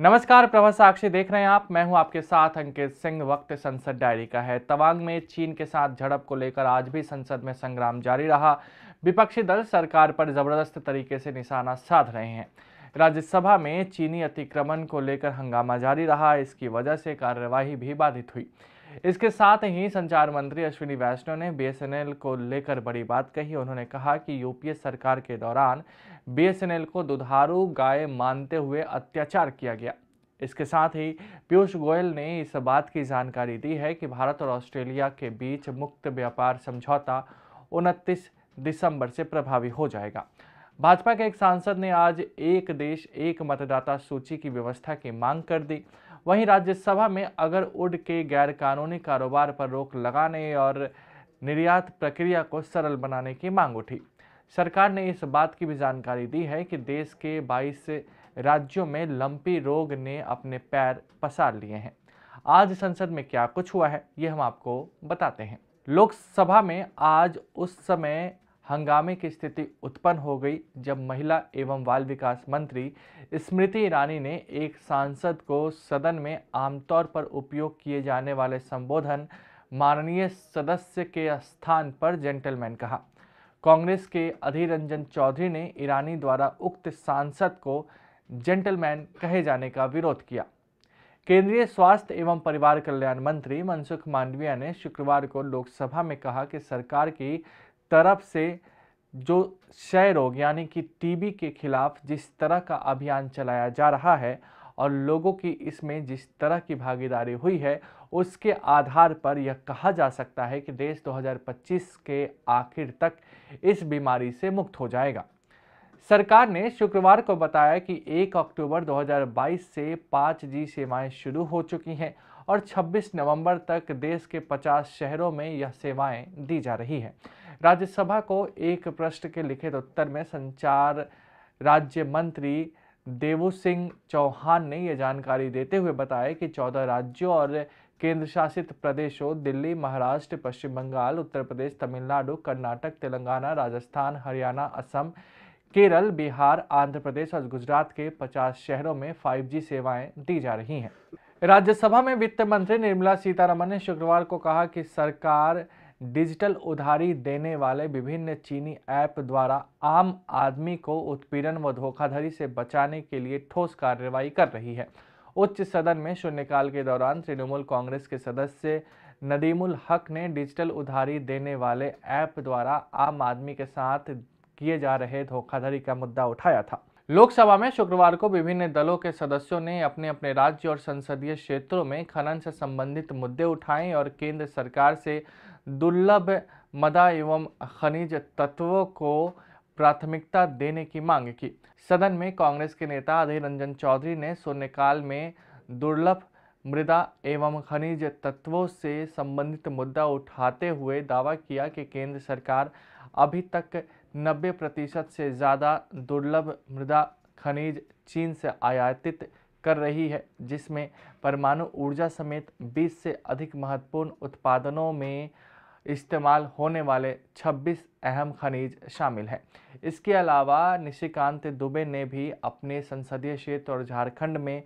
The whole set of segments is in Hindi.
नमस्कार प्रभा साक्षी देख रहे हैं आप मैं हूं आपके साथ अंकित सिंह वक्त संसद डायरी का है तवांग में चीन के साथ झड़प को लेकर आज भी संसद में संग्राम जारी रहा विपक्षी दल सरकार पर जबरदस्त तरीके से निशाना साध रहे हैं राज्यसभा में चीनी अतिक्रमण को लेकर हंगामा जारी रहा इसकी वजह से कार्यवाही भी बाधित हुई इसके साथ ही संचार मंत्री अश्विनी वैष्णव ने बीएसएनएल को लेकर बड़ी बात कही उन्होंने कहा कि यूपीए सरकार के दौरान बीएसएनएल को दुधारू गाय मानते हुए अत्याचार किया गया इसके साथ ही पीयूष गोयल ने इस बात की जानकारी दी है कि भारत और ऑस्ट्रेलिया के बीच मुक्त व्यापार समझौता उनतीस दिसंबर से प्रभावी हो जाएगा भाजपा के एक सांसद ने आज एक देश एक मतदाता सूची की व्यवस्था की मांग कर दी वहीं राज्यसभा में अगर उड के गैरकानूनी कारोबार पर रोक लगाने और निर्यात प्रक्रिया को सरल बनाने की मांग उठी सरकार ने इस बात की भी जानकारी दी है कि देश के 22 राज्यों में लंपी रोग ने अपने पैर पसार लिए हैं आज संसद में क्या कुछ हुआ है ये हम आपको बताते हैं लोकसभा में आज उस समय हंगामे की स्थिति उत्पन्न हो गई जब महिला एवं बाल विकास मंत्री स्मृति ईरानी ने एक सांसद को सदन में आमतौर पर उपयोग किए जाने वाले संबोधन माननीय सदस्य के स्थान पर जेंटलमैन कहा कांग्रेस के अधीर रंजन चौधरी ने ईरानी द्वारा उक्त सांसद को जेंटलमैन कहे जाने का विरोध किया केंद्रीय स्वास्थ्य एवं परिवार कल्याण मंत्री मनसुख मांडविया ने शुक्रवार को लोकसभा में कहा कि सरकार की तरफ से जो क्षय रोग यानी कि टीबी के खिलाफ जिस तरह का अभियान चलाया जा रहा है और लोगों की इसमें जिस तरह की भागीदारी हुई है उसके आधार पर यह कहा जा सकता है कि देश 2025 के आखिर तक इस बीमारी से मुक्त हो जाएगा सरकार ने शुक्रवार को बताया कि 1 अक्टूबर 2022 से 5G सेवाएं शुरू हो चुकी हैं और 26 नवंबर तक देश के 50 शहरों में यह सेवाएं दी जा रही हैं राज्यसभा को एक प्रश्न के लिखित उत्तर में संचार राज्य मंत्री देवू सिंह चौहान ने यह जानकारी देते हुए बताया कि चौदह राज्यों और केंद्र शासित प्रदेशों दिल्ली महाराष्ट्र पश्चिम बंगाल उत्तर प्रदेश तमिलनाडु कर्नाटक तेलंगाना राजस्थान हरियाणा असम केरल बिहार आंध्र प्रदेश और गुजरात के 50 शहरों में 5G सेवाएं दी जा रही हैं राज्यसभा में वित्त मंत्री निर्मला सीतारमन ने शुक्रवार को कहा कि सरकार डिजिटल उधारी देने वाले विभिन्न चीनी ऐप द्वारा आम आदमी को उत्पीड़न व धोखाधड़ी से बचाने के लिए ठोस कार्रवाई कर रही है उच्च सदन में शून्यकाल के दौरान तृणमूल कांग्रेस के सदस्य नदीमुल हक ने डिजिटल उधारी देने वाले ऐप द्वारा आम आदमी के साथ किए जा रहे धोखाधड़ी का मुद्दा उठाया था लोकसभा में शुक्रवार को विभिन्न दलों के सदस्यों ने अपने अपने राज्य और संसदीय क्षेत्रों में खनन से संबंधित मुद्दे उठाए और केंद्र सरकार से दुर्लभ मदा एवं खनिज तत्वों को प्राथमिकता देने की मांग की सदन में कांग्रेस के नेता अधीर रंजन चौधरी ने शून्यकाल में दुर्लभ मृदा एवं खनिज तत्वों से संबंधित मुद्दा उठाते हुए दावा किया कि केंद्र सरकार अभी तक 90 प्रतिशत से ज़्यादा दुर्लभ मृदा खनिज चीन से आयातित कर रही है जिसमें परमाणु ऊर्जा समेत 20 से अधिक महत्वपूर्ण उत्पादनों में इस्तेमाल होने वाले 26 अहम खनिज शामिल हैं इसके अलावा निशिकांत दुबे ने भी अपने संसदीय क्षेत्र और झारखंड में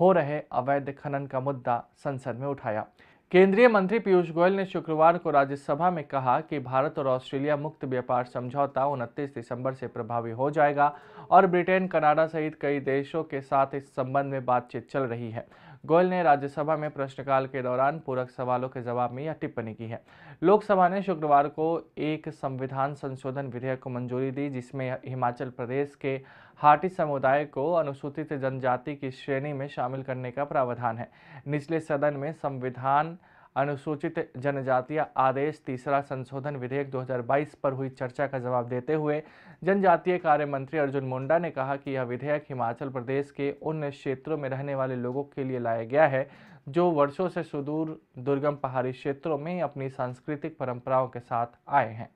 हो रहे अवैध खनन का मुद्दा संसद में उठाया केंद्रीय मंत्री पीयूष गोयल ने शुक्रवार को राज्यसभा में कहा कि भारत और ऑस्ट्रेलिया मुक्त व्यापार समझौता उनतीस दिसंबर से प्रभावी हो जाएगा और ब्रिटेन कनाडा सहित कई देशों के साथ इस संबंध में बातचीत चल रही है गोयल ने राज्यसभा में प्रश्नकाल के दौरान पूरक सवालों के जवाब में यह टिप्पणी की है लोकसभा ने शुक्रवार को एक संविधान संशोधन विधेयक को मंजूरी दी जिसमें हिमाचल प्रदेश के हाटी समुदाय को अनुसूचित जनजाति की श्रेणी में शामिल करने का प्रावधान है निचले सदन में संविधान अनुसूचित जनजातीय आदेश तीसरा संशोधन विधेयक 2022 पर हुई चर्चा का जवाब देते हुए जनजातीय कार्य मंत्री अर्जुन मुंडा ने कहा कि यह विधेयक हिमाचल प्रदेश के उन क्षेत्रों में रहने वाले लोगों के लिए लाया गया है जो वर्षों से सुदूर दुर्गम पहाड़ी क्षेत्रों में अपनी सांस्कृतिक परंपराओं के साथ आए हैं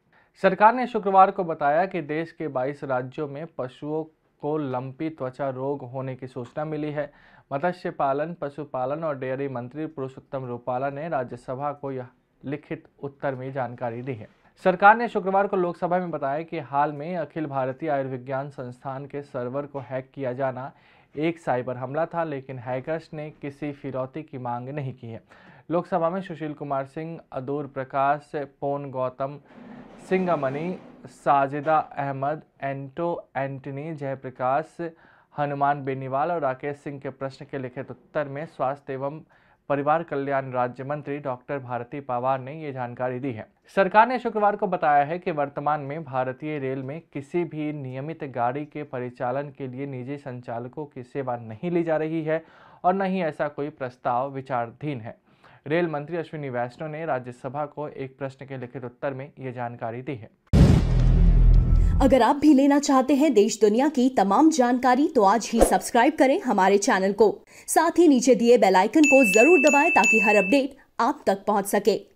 सरकार ने शुक्रवार को बताया कि देश के 22 राज्यों में पशुओं को लंपी त्वचा रोग होने की सूचना मिली है मत्स्य पालन पशुपालन और डेयरी मंत्री पुरुषोत्तम रूपाला ने राज्यसभा को यह लिखित उत्तर में जानकारी दी है सरकार ने शुक्रवार को लोकसभा में बताया कि हाल में अखिल भारतीय आयुर्विज्ञान संस्थान के सर्वर को हैक किया जाना एक साइबर हमला था लेकिन हैकर्स ने किसी फिरौती की मांग नहीं की है लोकसभा में सुशील कुमार सिंह अदूर प्रकाश पोन गौतम सिंगामणि साजिदा अहमद एंटो एंटनी जयप्रकाश हनुमान बेनीवाल और राकेश सिंह के प्रश्न के लिखित उत्तर में स्वास्थ्य एवं परिवार कल्याण राज्य मंत्री डॉक्टर भारती पवार ने ये जानकारी दी है सरकार ने शुक्रवार को बताया है कि वर्तमान में भारतीय रेल में किसी भी नियमित गाड़ी के परिचालन के लिए निजी संचालकों की सेवा नहीं ली जा रही है और न ही ऐसा कोई प्रस्ताव विचाराधीन है रेल मंत्री अश्विनी वैष्णव ने राज्यसभा को एक प्रश्न के लिखित उत्तर में ये जानकारी दी है अगर आप भी लेना चाहते हैं देश दुनिया की तमाम जानकारी तो आज ही सब्सक्राइब करें हमारे चैनल को साथ ही नीचे दिए बेल आइकन को जरूर दबाएं ताकि हर अपडेट आप तक पहुंच सके